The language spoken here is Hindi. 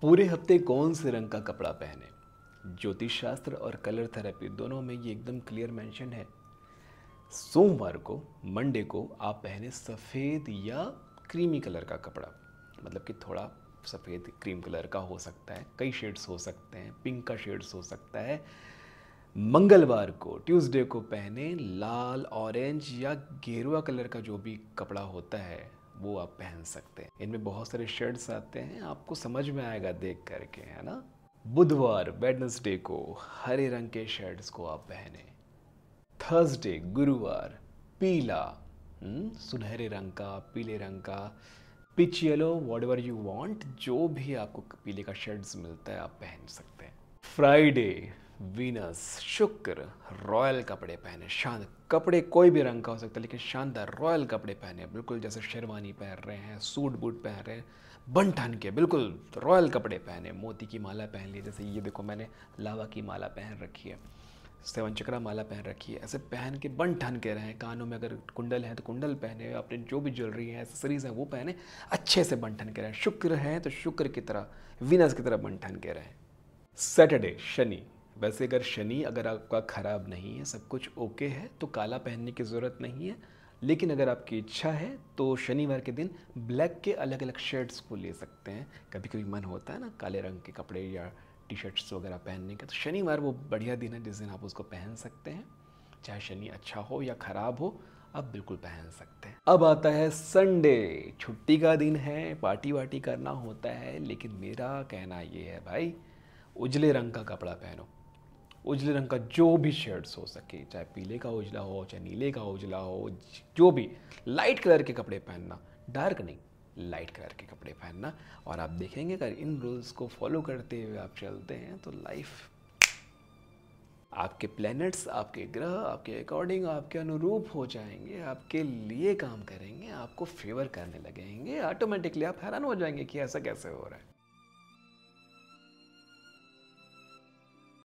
पूरे हफ्ते कौन से रंग का कपड़ा पहने ज्योतिष शास्त्र और कलर थेरेपी दोनों में ये एकदम क्लियर मेंशन है सोमवार को मंडे को आप पहने सफ़ेद या क्रीमी कलर का कपड़ा मतलब कि थोड़ा सफ़ेद क्रीम कलर का हो सकता है कई शेड्स हो सकते हैं पिंक का शेड्स हो सकता है मंगलवार को ट्यूसडे को पहने लाल ऑरेंज या गेरुआ कलर का जो भी कपड़ा होता है वो आप पहन सकते हैं इनमें बहुत सारे शर्ट्स आते हैं आपको समझ में आएगा देख करके है ना बुधवार वेडनेसडे को हरे रंग के शर्ट्स को आप पहने थर्सडे गुरुवार पीला हम्म, सुनहरे रंग का पीले रंग का peach yellow whatever you want जो भी आपको पीले का शर्ट्स मिलता है आप पहन सकते हैं फ्राइडे वीनस शुक्र रॉयल कपड़े पहने शान कपड़े कोई भी रंग का हो सकता है लेकिन शानदार रॉयल कपड़े पहने बिल्कुल जैसे शेरवानी पहन रहे हैं सूट बूट पहन रहे हैं बन ठन के बिल्कुल रॉयल कपड़े पहने मोती की माला पहन ली जैसे ये देखो मैंने लावा की माला पहन रखी है सेवन चक्रा माला पहन रखी है ऐसे पहन के बन ठन के रहें कानों में अगर कुंडल है तो कुंडल पहने अपने जो भी ज्वेलरी है एसेसरीज हैं वो पहने अच्छे से बन ठन के रहें शुक्र हैं तो शुक्र की तरह विनस की तरह बन ठन के रहें सैटरडे शनि वैसे अगर शनि अगर आपका ख़राब नहीं है सब कुछ ओके है तो काला पहनने की ज़रूरत नहीं है लेकिन अगर आपकी इच्छा है तो शनिवार के दिन ब्लैक के अलग अलग शर्ट्स को ले सकते हैं कभी कभी मन होता है ना काले रंग के कपड़े या टी शर्ट्स वगैरह पहनने का तो शनिवार वो बढ़िया दिन है जिस दिन आप उसको पहन सकते हैं चाहे शनि अच्छा हो या ख़राब हो आप बिल्कुल पहन सकते हैं अब आता है संडे छुट्टी का दिन है पार्टी वार्टी करना होता है लेकिन मेरा कहना ये है भाई उजले रंग का कपड़ा पहनो उजले रंग का जो भी शेड्स हो सके चाहे पीले का उजला हो चाहे नीले का उजला हो जो भी लाइट कलर के कपड़े पहनना डार्क नहीं लाइट कलर के कपड़े पहनना और आप देखेंगे अगर इन रूल्स को फॉलो करते हुए आप चलते हैं तो लाइफ आपके प्लैनेट्स आपके ग्रह आपके अकॉर्डिंग आपके अनुरूप हो जाएंगे आपके लिए काम करेंगे आपको फेवर करने लगेंगे ऑटोमेटिकली आप हैरान हो जाएंगे कि ऐसा कैसे हो रहा है